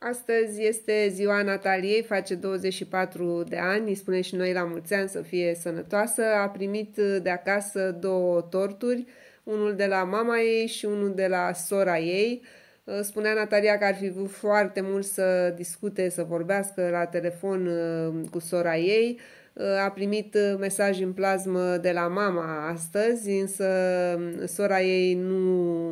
Astăzi este ziua Nataliei, face 24 de ani, îi spune și noi la mulți ani să fie sănătoasă. A primit de acasă două torturi, unul de la mama ei și unul de la sora ei. Spunea Natalia că ar fi vrut foarte mult să discute, să vorbească la telefon uh, cu sora ei. Uh, a primit mesaj în plasmă de la mama astăzi, însă uh, sora ei nu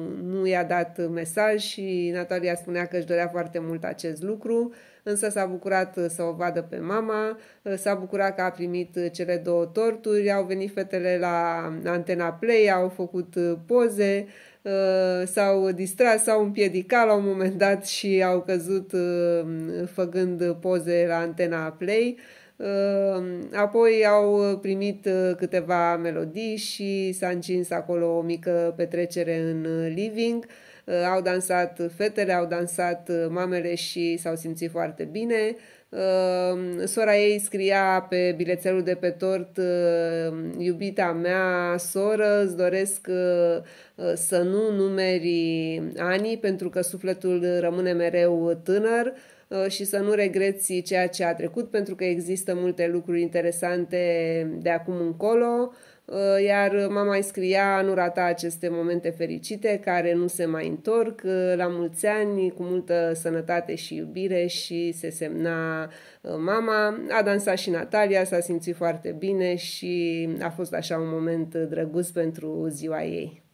i-a dat mesaj și Natalia spunea că își dorea foarte mult acest lucru, însă s-a bucurat să o vadă pe mama, s-a bucurat că a primit cele două torturi, au venit fetele la Antena Play, au făcut poze, uh, s-au distrat, s-au împiedicat la un moment dat și au căzut uh, făcând poze la Antena Play. Ehm, apoi au primit uh, câteva melodii și s-a încins acolo o mică petrecere în uh, living. Uh, au dansat fetele, au dansat uh, mamele și s-au simțit foarte bine. Uh, sora ei scria pe bilețelul de pe tort Iubita mea soră, îți doresc să nu numeri ani pentru că sufletul rămâne mereu tânăr și să nu regreți ceea ce a trecut pentru că există multe lucruri interesante de acum încolo. Uh, iar mama îi scria nu rata aceste momente fericite care nu se mai întorc, uh, la mulți ani, cu multă sănătate și iubire și se semna uh, mama. A dansat și Natalia, s-a simțit foarte bine și a fost așa un moment drăguț pentru ziua ei.